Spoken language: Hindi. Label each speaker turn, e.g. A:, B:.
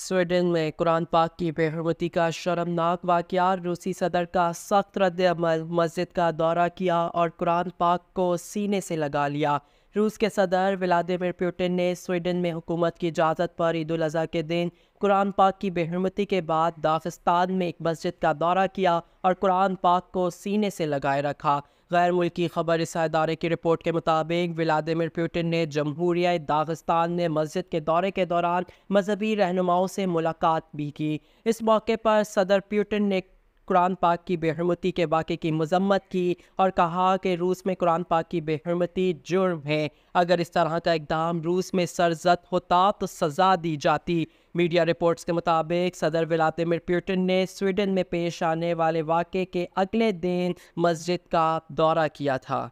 A: स्वीडन में कुरान पाक की बेहरमती का शर्मनाक वाक़ रूसी सदर का सख्त रद्द मस्जिद का दौरा किया और कुरान पाक को सीने से लगा लिया रूस के सदर व्लादिमिर पुटिन ने स्वीडन में हुकूमत की इजाज़त पर ईद अजी के दिन कुरान पाक की बेहरमती के बाद दागिस्तान में एक मस्जिद का दौरा किया और कुरान पाक को सीने से लगाए रखा गैर मुल्की खबर इस अदारे की रिपोर्ट के मुताबिक व्लादिमिर पुटिन ने जमहूरिया दागिस्तान में मस्जिद के दौरे के दौरान मजहबी रहनुमाओं से मुलाकात भी की इस मौके पर सदर पुतिन ने कुरान पाक की बेहरमती के वाक़े की मजम्मत की और कहा कि रूस में कुरान पाक की बेहरमती जुर्म है अगर इस तरह का इकदाम रूस में सरजत होता तो सज़ा दी जाती मीडिया रिपोर्ट्स के मुताबिक सदर व्लादिमिर प्यूटन ने स्वीडन में पेश आने वाले वाक़े के अगले दिन मस्जिद का दौरा किया था